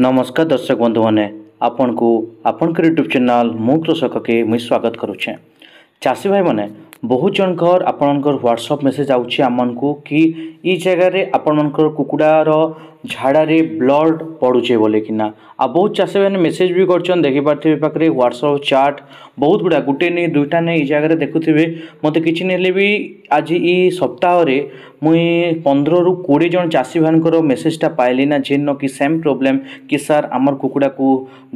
ନମସ୍କାର ଦର୍ଶକ ବନ୍ଧୁମାନେ ଆପଣଙ୍କୁ ଆପଣଙ୍କର ୟୁଟ୍ୟୁବ୍ ଚ୍ୟାନେଲ୍ ମୁଁ କୃଷକକେ ମୁଇଁ ସ୍ୱାଗତ କରୁଛେଁ ଚାଷୀ ଭାଇମାନେ ବହୁତ ଜଣଙ୍କର ଆପଣଙ୍କର ହ୍ୱାଟ୍ସଅପ୍ ମେସେଜ୍ ଆସୁଛି ଆମମାନଙ୍କୁ କି ଇ ଜାଗାରେ ଆପଣମାନଙ୍କର କୁକୁଡ଼ାର ଝାଡ଼ାରେ ବ୍ଲଡ଼୍ ପଡ଼ୁଛେ ବୋଲିକିନା ଆଉ ବହୁତ ଚାଷୀମାନେ ମେସେଜ୍ ବି କରୁଛନ୍ତି ଦେଖିପାରୁଥିବେ ପାଖରେ ହ୍ୱାଟ୍ସଅପ୍ ଚାଟ୍ ବହୁତ ଗୁଡ଼ା ଗୋଟେ ନେଇ ଦୁଇଟା ନେଇ ଏଇ ଜାଗାରେ ଦେଖୁଥିବେ ମୋତେ କିଛି ନେଲେ ବି ଆଜି ଇ ସପ୍ତାହରେ ମୁଇଁ ପନ୍ଦରରୁ କୋଡ଼ିଏ ଜଣ ଚାଷୀମାନଙ୍କର ମେସେଜ୍ଟା ପାଇଲି ନା ଯେନ କି ସେମ୍ ପ୍ରୋବ୍ଲେମ୍ କି ସାର୍ ଆମର କୁକୁଡ଼ାକୁ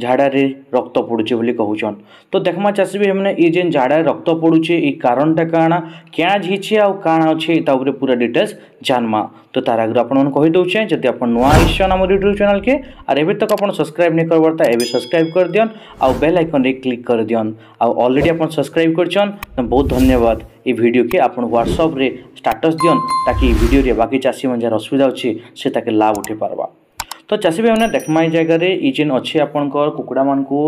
ଝାଡ଼ାରେ ରକ୍ତ ପଡ଼ୁଛେ ବୋଲି କହୁଛନ୍ ତ ଦେଖମା ଚାଷୀ ବି ଏମାନେ ଇ ଯେନ୍ ଝାଡ଼ାରେ ରକ୍ତ ପଡ଼ୁଛେ ଇ କାରଣ કાણ કેજ हिची आउ कान ओचे ता ऊपर पूरा डिटेल्स जानमा तो तार अग्र आपण मन कहि दोचे जदि आपण नवा हिस्सन हमर YouTube चैनल के अर एबे तक आपण સબસ્ક્રાઇબ નઈ કરબતા એબે સબસ્ક્રાઇબ કર દિયન આઉ બેલ આઇકન રે ક્લિક કર દિયન આઉ ઓલરેડી આપણ સબસ્ક્રાઇબ કરચન તો બહુત ધન્યવાદ ઈ વિડિયો કે આપણ WhatsApp રે સ્ટેટસ દિયન તાકી ઈ વિડિયો રે બાકી ચાસી મંજા રસ્વિ જાઉ છે સે તાકે લાભ ઉઠે પરવા ତ ଚାଷୀ ଭାଇମାନେ ଦେଖ୍ମା ଇ ଜାଗାରେ ଇ ଯେନ୍ ଅଛି ଆପଣଙ୍କର କୁକୁଡ଼ାମାନଙ୍କୁ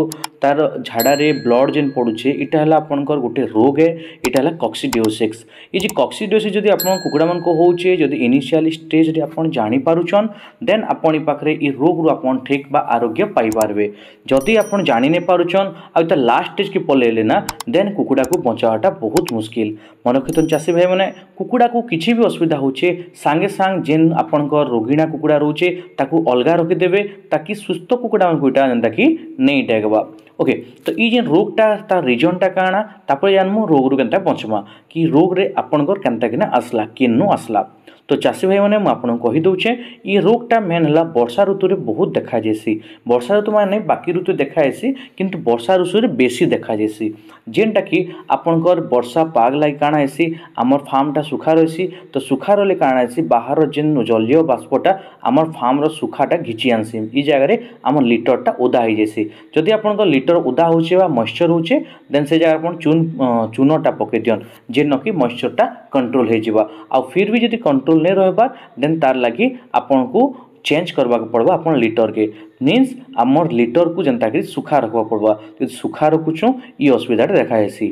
ତାର ଝାଡ଼ାରେ ବ୍ଲଡ଼୍ ଯେନ୍ ପଡ଼ୁଛେ ଇଟା ହେଲା ଆପଣଙ୍କର ଗୋଟେ ରୋଗ ଏ ଇଟା ହେଲା କକ୍ସିଡିଓସିକ୍ସ ଇ ଯେ କକ୍ସିଡିଓସିସ୍ ଯଦି ଆପଣ କୁକୁଡ଼ାମାନଙ୍କୁ ହେଉଛେ ଯଦି ଇନିସିଆଲି ଷ୍ଟେଜ୍ରେ ଆପଣ ଜାଣିପାରୁଛନ୍ ଦେନ୍ ଆପଣ ଇ ପାଖରେ ଇ ରୋଗରୁ ଆପଣ ଠିକ୍ ବା ଆରୋଗ୍ୟ ପାଇପାରିବେ ଯଦି ଆପଣ ଜାଣି ନାଇଁ ପାରୁଛନ୍ ଆଉ ତା ଲାଷ୍ଟ ଷ୍ଟେଜ୍କେ ପଲେଇଲେ ନା ଦେନ୍ କୁକୁଡ଼ାକୁ ବଞ୍ଚାବାଟା ବହୁତ ମୁସ୍କିଲ ମନେ ରଖିଥାନ୍ ଚାଷୀ ଭାଇମାନେ କୁକୁଡ଼ାକୁ କିଛି ବି ଅସୁବିଧା ହେଉଛେ ସାଙ୍ଗେ ସାଙ୍ଗେ ଯେନ୍ ଆପଣଙ୍କର ରୋଗିଣା କୁକୁଡ଼ା ରହୁଛେ ତାକୁ ଅଲଗା ଜାଗା ରଖିଦେବେ ତାକି ସୁସ୍ଥ କୁକୁଡ଼ା ଗୁଇଟା ଯେନ୍ତାକି ନେଇ ଡେଗ୍ବା ଓକେ ତ ଇ ଯେନ୍ ରୋଗଟା ତାର୍ ରିଜନ୍ଟା କାଣା ତାପରେ ଜାନ୍ମୁ ରୋଗରୁ କେନ୍ତା ବଞ୍ଚ୍ମା କି ରୋଗରେ ଆପଣଙ୍କର କେନ୍ତା କିନା ଆସ୍ଲା କେନୁ ଆସ୍ଲା তো ଚାଷୀ ଭାଇମାନେ ମୁଁ ଆପଣଙ୍କୁ କହିଦେଉଛେ ଇ ରୋଗଟା ମେନ୍ ହେଲା ବର୍ଷା ଋତୁରେ ବହୁତ ଦେଖାଯାଏସି ବର୍ଷା ଋତୁ ମାନେ ବାକି ଋତୁ ଦେଖାଯାଏସି କିନ୍ତୁ ବର୍ଷା ଋତୁରେ ବେଶୀ ଦେଖାଯାଏସି ଯେନ୍ଟାକି ଆପଣଙ୍କର ବର୍ଷା ପାଗ ଲାଗି କାଣା ହେସି ଆମର ଫାର୍ମଟା ସୁଖା ରହିସି ତ ସୁଖା ରହିଲେ କାଣା ହେସି ବାହାର ଯେନ୍ ଜଳୀୟ ବାଷ୍ପଟା ଆମର ଫାର୍ମର ସୁଖାଟା ଘିଚି ଆନସି ଇ ଜାଗାରେ ଆମର ଲିଟରଟା ଓଦା ହେଇଯାଇସି ଯଦି ଆପଣଙ୍କ ଲିଟର ଓଦା ହେଉଛେ ବା ମଏଶ୍ଚର ହେଉଛେ ଦେନ୍ ସେ ଜାଗାରେ ଆପଣ ଚୁନ ଚୁନଟା ପକେଇ ଦିଅନ୍ ଯେନ୍କି ମଏଶ୍ଚରଟା କଣ୍ଟ୍ରୋଲ ହେଇଯିବା ଆଉ ଫିର୍ ବି ଯଦି କଣ୍ଟ୍ରୋଲ ନେ ରହିବାର୍ ଦେନ୍ ତାର୍ ଲାଗି ଆପଣଙ୍କୁ ଚେଞ୍ଜ କରିବାକୁ ପଡ଼ବା ଆପଣ ଲିଟର୍କେ ମିନ୍ସ ଆମର ଲିଟର୍କୁ ଯେନ୍ତାକରି ସୁଖା ରଖବାକୁ ପଡ଼ବା ଯଦି ସୁଖା ରଖୁଛୁଁ ଇ ଅସୁବିଧାଟା ଦେଖା ହେସି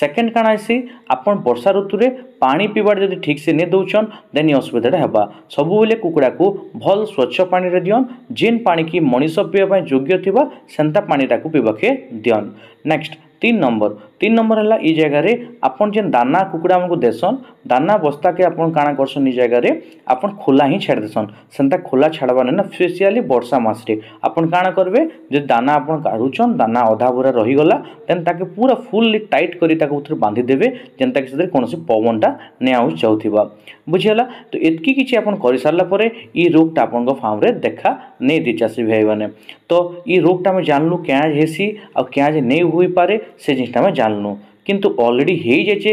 ସେକେଣ୍ଡ କାଣା ହେସି ଆପଣ ବର୍ଷା ଋତୁରେ ପାଣି ପିଇବାଟା ଯଦି ଠିକ୍ସେ ନେଇ ଦେଉଛନ୍ ଦେନ୍ ଇ ଅସୁବିଧାଟା ହେବା ସବୁବେଳେ କୁକୁଡ଼ାକୁ ଭଲ ସ୍ୱଚ୍ଛ ପାଣିରେ ଦିଅନ୍ ଯେନ୍ ପାଣିକି ମଣିଷ ପିଇବା ପାଇଁ ଯୋଗ୍ୟ ଥିବା ସେନ୍ତା ପାଣିଟାକୁ ପିଇବାକେ ଦିଅନ୍ ନେକ୍ସଟ ତିନି ନମ୍ବର तीन नंबर है ये जगार आपन जेन दाना कुकुड़ा आमको देसन दाना बस्ता के आप काण करसन ये जगार आप खोला ही छाड़ देसन सेनता खोला छाड़बार ना स्पेसीआली बर्षा मसरे आपन काण करेंगे जो दाना आप काढ़ुन दाना अधा बुरा रहीगला देन ताके पूरा फुल्ली टाइट कर बांधिदेवे जेनता कि से कौन पवनटा नहीं जाऊा बुझीगला तो यकी किसी आप सारापर ये रोगटा आप फार्म्रे देखा नहीं दी चाषी भाई मैंने तो ये रोगटा आम जानलु क्या हेसी आ क्या नहीं हो पारे से जिनटा आम जान আটান্ন কিন্তু অলরেডি হয়ে গেছে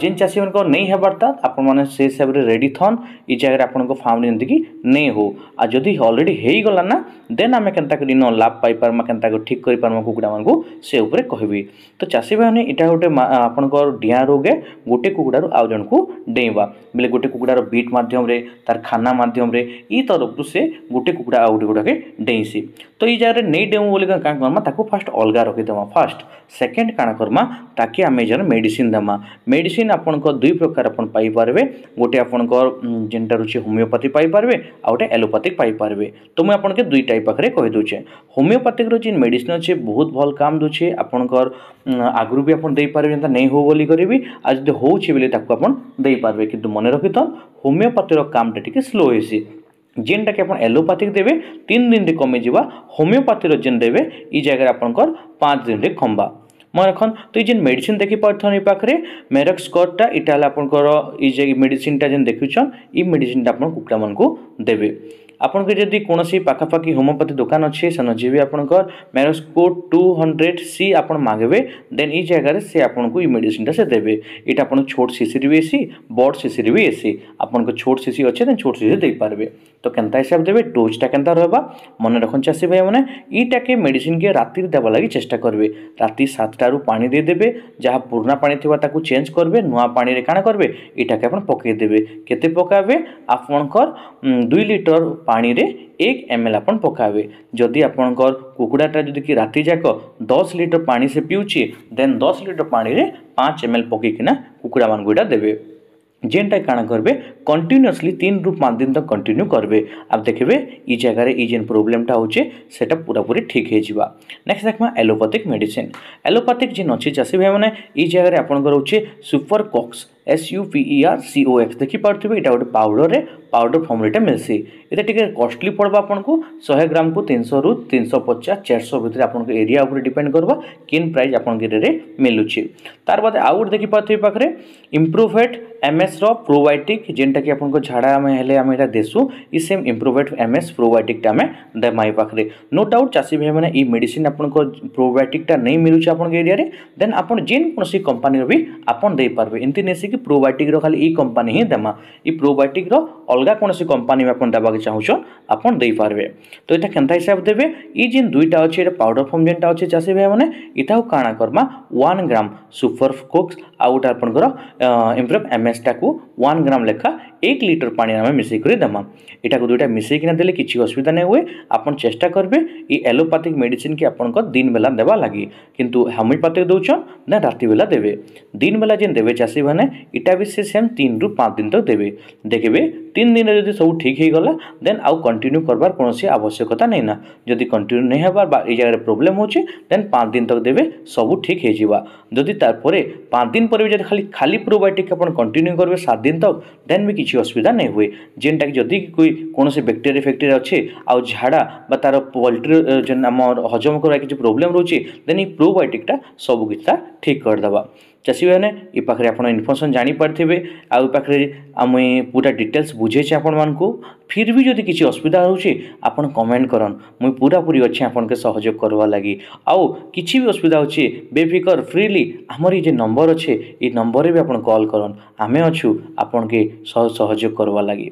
जेन चाषी मानक नहीं हेबार तक आपने से हिसाब से रेडी थन य जगह आपको फार्म निकी नहीं हो आदि अलरेडी हो गलाना देन आम के लाभ पाइपा के ठीक कर पार्मा कुकुड़ा मानक से उपरे कह तो चाषी भाई इटा गोटे आपंकर डिया रोगे गोटे कुकुड़ आउ जन को डेईवा बोले गोटे कुकुड़ बीट मध्यम तार खाना मध्यम य तरफ से गोटे कुकुड़ा आउ के डेईसी तो ये जगह नहीं डेमु बोले क्या करमा फास्ट अलग रखीदमा फास्ट सेकेंड काण करमा ताकि आम जन मेडिसीन देमा मेड মেডিসিন আপনার দুই প্রকার আপনার পাইপারে গোটে আপনার যেটা রয়েছে হোমিওপ্যাথি পাইপারে আউ গোটে এলোপ্যাথিক পাইপারে তো মু আপনাকে দুইটাই পাখে কহিদেছে হোমিওপ্যাথিক যেন মেডিসিন অছে বহুত ভাল কাম দেছে আপনার আগর বি আপনার দিয়ে যেটা নেই হো বলি করি আর যদি হোচি বলে তাকে আপনার দিয়ে কিন্তু মনে রাখিথ হোমিওপ্যাথির কামটা টিকি স্লো হয়েছে যেটাকে আপনার এলোপ্যাথিক দেবে তিন দিন কমে যা হোমিওপ্যাথির যেন দেবে এই জায়গায় আপনার পাঁচ দিন কমবা ମନେ ରଖନ୍ ତୁଇ ଯେନ୍ ମେଡ଼ିସିନ୍ ଦେଖିପାରୁଥନ୍ ଏ ପାଖରେ ମେରକ୍ସ କର୍ଡ଼ଟା ଇଟା ହେଲା ଆପଣଙ୍କର ଇ ଯେ ମେଡ଼ିସିନ୍ଟା ଯେନ୍ ଦେଖୁଛନ୍ ଇ ମେଡ଼ିସିନ୍ଟା ଆପଣ କୁକୁଡ଼ାମାନଙ୍କୁ ଦେବେ ଆପଣଙ୍କର ଯଦି କୌଣସି ପାଖାପାଖି ହୋମିଓପାଥି ଦୋକାନ ଅଛି ସେନ ଯିବେ ଆପଣଙ୍କର marks code two hundred C ଆପଣ ମାଗିବେ ଦେନ୍ ଏଇ ଜାଗାରେ ସେ ଆପଣଙ୍କୁ ଏଇ ମେଡ଼ିସିନ୍ଟା ସେ ଦେବେ ଏଇଟା ଆପଣ ଛୋଟ ଶିଶିରେ ବି ଏସି ବଡ଼ ଶିଶିରେ ବି ଏସି ଆପଣଙ୍କ ଛୋଟ ଶିଶି ଅଛି ଦେନ୍ ଛୋଟ ଶିଶି ଦେଇପାରିବେ ତ କେନ୍ତା ହିସାବ ଦେବେ ଡୋଜ୍ଟା କେନ୍ତା ରହିବା ମନେ ରଖନ୍ ଚାଷୀ ଭାଇମାନେ ଏଇଟାକେ ମେଡ଼ିସିନ୍କେ ରାତିରେ ଦେବା ଲାଗି ଚେଷ୍ଟା କରିବେ ରାତି ସାତଟା ତାରୁ ପାଣି ଦେଇଦେବେ ଯାହା ପୁରୁଣା ପାଣି ଥିବା ତାକୁ ଚେଞ୍ଜ କରିବେ ନୂଆ ପାଣିରେ କାଣା କରିବେ ଏଇଟାକେ ଆପଣ ପକାଇଦେବେ କେତେ ପକାଇବେ ଆପଣଙ୍କର ଦୁଇ ଲିଟର ପାଣିରେ ଏକ ଏମ୍ ଏଲ୍ ଆପଣ ପକାବେ ଯଦି ଆପଣଙ୍କର କୁକୁଡ଼ାଟା ଯଦି କି ରାତିଯାକ ଦଶ ଲିଟର ପାଣି ସେ ପିଉଛି ଦେନ୍ ଦଶ ଲିଟର ପାଣିରେ ପାଞ୍ଚ ଏମ୍ ଏଲ୍ ପକାଇକିନା କୁକୁଡ଼ାମାନଙ୍କୁ ଏଇଟା ଦେବେ जेनटा काण करेंगे कंटिन्यूसली तीन रु पाँच दिन तक कंटिन्यू करेंगे आप देखिए ये जगार ये जेन प्रोब्लेमटा होटा पूरापूरी ठीक हो नेक्स्ट देखा एलोपैथिक मेडिसीन एलोपैथिक जेन अच्छे चाषी भाई मैंने ये जगार आपंकर हो सुपर कक्स S U P E R C O X দেখিপারুবে এটা গোটে পাউডরের পাউডর ফর্মুলাটা মিলছে এটা টিকিয়ে কষ্টলি পড়ব আপনার শহে গ্রাম কু তিনশো রু তিনশো পচাশ চারশো ভিতরে আপনার এরিয়া উপরে ডিপেন্ড করব কিন প্রাইস আপনার এরিয়ারে মিলুছে তার বাদে আউ গোটে দেখিপারুবে পাখে ইম্প্রুভেট এমএসর প্রোবায়োটিক যেটাকি আপনার ঝাড়া আমি হলে আমি এটা দেসু ই সেম ইম্প্রুভেট এমএস প্রোবায়োটিকটা আমি দেমা এই পাখে নো ডাউট চাষী ভাই মানে এই মেডিসিন আপনার প্রোবায়োটিকটা নেই মিলুছে আপনার এরিয়ারে দেন আপনার যেকোন কোণী কম্পানির বি আপনার দিয়ে পারবে এমতি নেসিকি ଯେମିତିକି ପ୍ରୋବାୟୋଟିକ୍ର ଖାଲି ଏଇ କମ୍ପାନୀ ହିଁ ଦେମା ଇ ପ୍ରୋବାୟୋଟିକ୍ର ଅଲଗା କୌଣସି କମ୍ପାନୀ ଆପଣ ଦେବାକୁ ଚାହୁଁଛନ୍ ଆପଣ ଦେଇପାରିବେ ତ ଏଇଟା କେନ୍ତା ହିସାବ ଦେବେ ଇ ଯେନ୍ ଦୁଇଟା ଅଛି ଏଇଟା ପାଉଡର ଫର୍ମ ଯେନ୍ଟା ଅଛି ଚାଷୀ ଭାଇମାନେ ଇଟାକୁ କାଣା କର୍ମା ୱାନ୍ ଗ୍ରାମ୍ ସୁପର କୋକ୍ସ ଆଉ ଗୋଟେ ଆପଣଙ୍କର ଇମ୍ପ୍ରଭ୍ ଏମ୍ଏସ୍ଟାକୁ ୱାନ୍ ଗ୍ରାମ୍ ଲେଖା ଏକ ଲିଟର ପାଣି ଆମେ ମିଶାଇକରି ଦେମା ଏଇଟାକୁ ଦୁଇଟା ମିଶାଇକିନା ଦେଲେ କିଛି ଅସୁବିଧା ନାହିଁ ହୁଏ ଆପଣ ଚେଷ୍ଟା କରିବେ ଇ ଏଲୋପାଥିକ୍ ମେଡ଼ିସିନ୍ କି ଆପଣଙ୍କ ଦିନ ବେଲା ଦେବା ଲାଗି କିନ୍ତୁ ହୋମିଓପାଥିକ୍ ଦେଉଛନ୍ ନା ରାତି ବେଲା ଦେବେ ଦିନ ବେଲା ଯେନ୍ ଦେବେ ଚାଷୀମାନେ ଇଟା ବି ସେ ସେମ୍ ତିନିରୁ ପାଞ୍ଚ ଦିନ ତକ ଦେବେ ଦେଖିବେ তিন দিনে যদি সব ঠিক হয়ে গলা দেন আউ কন্টিনিউ করবার কোণী আবশ্যকতা নেই না যদি কন্টিনিউ নেই হবার বা এই জায়গায় প্রোবলেম হচ্ছে দেন পাঁচ দিন তক দেবে সব ঠিক হয়ে যা যদি তারপরে পাঁচ দিন পরে যদি খালি খালি প্রোবায়োটিক আপনার কন্টিনিউ করবে সাত দিন তক দেন বি কিছু অসুবিধা নেই হুয়ে যেটা কি যদি কোণী ব্যাকটেরিয়া ফ্যাক্টেরিয়া অছে আউ ঝাড়া বা তার পোল্ট্রি আমার হজম করার কিছু প্রোবলেম রয়েছে দেন এই প্রোবায়োটিকটা সবু কিছুটা ঠিক করেদেবা ଚାଷୀମାନେ ଏ ପାଖରେ ଆପଣ ଇନଫର୍ମେସନ୍ ଜାଣିପାରିଥିବେ ଆଉ ପାଖରେ ଆମେ ପୁରା ଡିଟେଲ୍ସ ବୁଝେଇଛେ ଆପଣମାନଙ୍କୁ ଫିର୍ ବି ଯଦି କିଛି ଅସୁବିଧା ହେଉଛି ଆପଣ କମେଣ୍ଟ କରନ୍ ମୁଇଁ ପୁରାପୁରି ଅଛେ ଆପଣକେ ସହଯୋଗ କର୍ବାର୍ ଲାଗି ଆଉ କିଛି ବି ଅସୁବିଧା ଅଛି ବେଫିକର ଫ୍ରିଲି ଆମର ଏ ଯେ ନମ୍ବର ଅଛେ ଏ ନମ୍ବରରେ ବି ଆପଣ କଲ୍ କରନ୍ ଆମେ ଅଛୁ ଆପଣକେ ସହଯୋଗ କର୍ବାର୍ ଲାଗି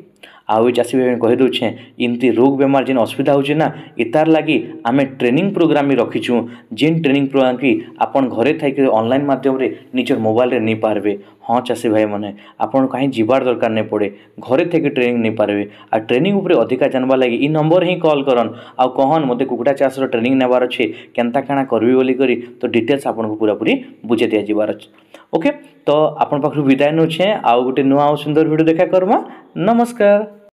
ଆଉ ଏ ଚାଷୀ ଭାଇ କହି ଦେଉଛେଁ ଏମିତି ରୋଗ ବେମାର ଯେନ୍ ଅସୁବିଧା ହେଉଛେ ନା ଇତାର୍ ଲାଗି ଆମେ ଟ୍ରେନିଂ ପ୍ରୋଗ୍ରାମ୍ ବି ରଖିଛୁଁ ଯେନ୍ ଟ୍ରେନିଂ ପ୍ରୋଗ୍ରାମ୍ କି ଆପଣ ଘରେ ଥାଇକରି ଅନଲାଇନ୍ ମାଧ୍ୟମରେ ନିଜର ମୋବାଇଲ୍ରେ ନେଇପାରିବେ ହଁ ଚାଷୀ ଭାଇମାନେ ଆପଣ କାହିଁ ଯିବାର ଦରକାର ନାଇଁ ପଡ଼େ ଘରେ ଥାଇକି ଟ୍ରେନିଂ ନେଇପାରିବେ ଆର୍ ଟ୍ରେନିଂ ଉପରେ ଅଧିକା ଜାଣିବା ଲାଗି ଇ ନମ୍ବର ହିଁ କଲ୍ କରନ୍ ଆଉ କହନ୍ ମୋତେ କୁକୁଡ଼ା ଚାଷର ଟ୍ରେନିଂ ନେବାର ଅଛେ କେନ୍ତା କାଣା କରିବି ବୋଲିକରି ତ ଡିଟେଲ୍ସ ଆପଣଙ୍କୁ ପୁରାପୁରି ବୁଝେଇ ଦିଆଯିବାର ଅଛି ଓକେ ତ ଆପଣ ପାଖରୁ ବିଦାୟ ନେଉଛେଁ ଆଉ ଗୋଟେ ନୂଆ ଆଉ ସୁନ୍ଦର ଭିଡ଼ିଓ ଦେଖା କର୍ମା ନମସ୍କାର